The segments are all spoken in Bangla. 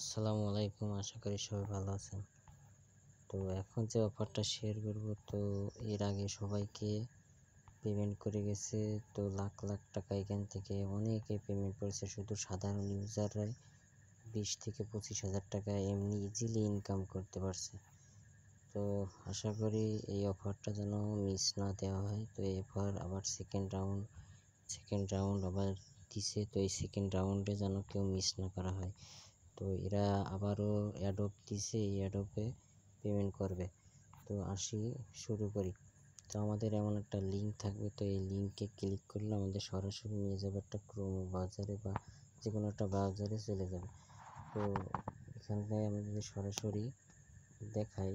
আসসালামু আলাইকুম আশা করি সবাই ভালো আছেন তো এখন যে অফারটা শেয়ার করব তো এর আগে সবাইকে পেমেন্ট করে গেছে তো লাখ লাখ টাকা এখান থেকে অনেকে পেমেন্ট করেছে শুধু সাধারণ ইউজাররাই বিশ থেকে পঁচিশ হাজার টাকা এমনি ইজিলি ইনকাম করতে পারছে তো আশা করি এই অফারটা যেন মিস না দেওয়া হয় তো এই অফার আবার সেকেন্ড রাউন্ড সেকেন্ড রাউন্ড আবার দিছে তো এই সেকেন্ড রাউন্ডে যেন কেউ মিস না করা হয় তো এরা আবারও অ্যাডপ দিছে এই অ্যাডপে পেমেন্ট করবে তো আসি শুরু করি তো আমাদের এমন একটা লিঙ্ক থাকবে তো এই লিঙ্কে ক্লিক করলে আমাদের সরাসরি নিয়ে যাবে একটা ক্রোম বাজারে বা যে কোনো একটা বাজারে চলে যাবে তো এখান থেকে আমি যদি সরাসরি দেখাই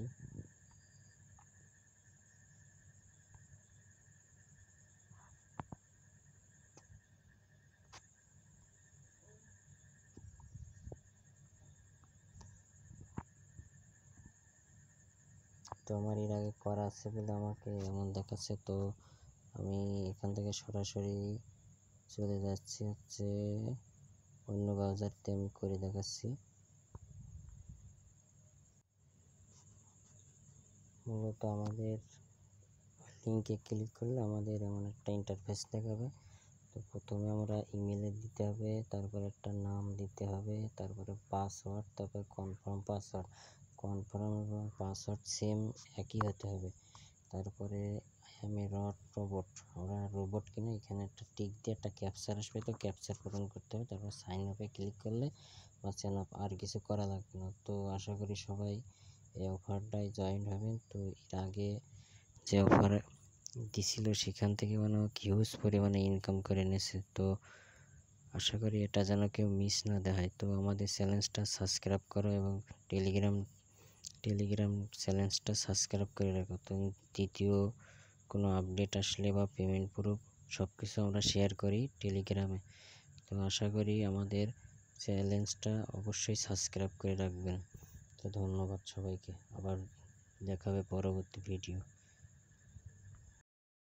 আমার এর আগে করা আছে বলে আমাকে এমন দেখাচ্ছে তো আমি এখান থেকে সরাসরি চলে যাচ্ছি হচ্ছে অন্য ব্রাউজারতে আমি করে দেখাচ্ছি মূলত আমাদের লিঙ্কে ক্লিক করলে আমাদের এমন একটা ইন্টারফেস দেখাবে তো প্রথমে আমরা ইমেলে দিতে হবে তারপর একটা নাম দিতে হবে তারপরে পাসওয়ার্ড তারপরে কনফার্ম পাসওয়ার্ড কনফার্ম এবং পাসওয়ার্ড সেম একই হতে হবে তারপরে আই রড এ রোবট আমরা রোবট কিনে এখানে একটা টিক দিয়ে একটা ক্যাপচার আসবে তো ক্যাপচার পূরণ করতে হবে তারপর সাইন আপে ক্লিক করলে বা সাইন আপ আর কিছু করা লাগবে না তো আশা করি সবাই এই অফারটাই জয়েন হবেন তো এর আগে যে অফার দিছিল সেখান থেকে মানে হিউজ পরিমাণে ইনকাম করে নিয়েছে তো আশা করি এটা যেন কেউ মিস না দেয় তো আমাদের চ্যানেলটা সাবস্ক্রাইব করো এবং টেলিগ্রাম টেলিগ্রাম চ্যানেলটা সাবস্ক্রাইব করে রাখো তুমি দ্বিতীয় কোনো আপডেট আসলে বা পেমেন্ট প্রুফ সব কিছু আমরা শেয়ার করি টেলিগ্রামে তো আশা করি আমাদের চ্যানেলটা অবশ্যই সাবস্ক্রাইব করে রাখবেন তো ধন্যবাদ সবাইকে আবার দেখা হবে পরবর্তী ভিডিও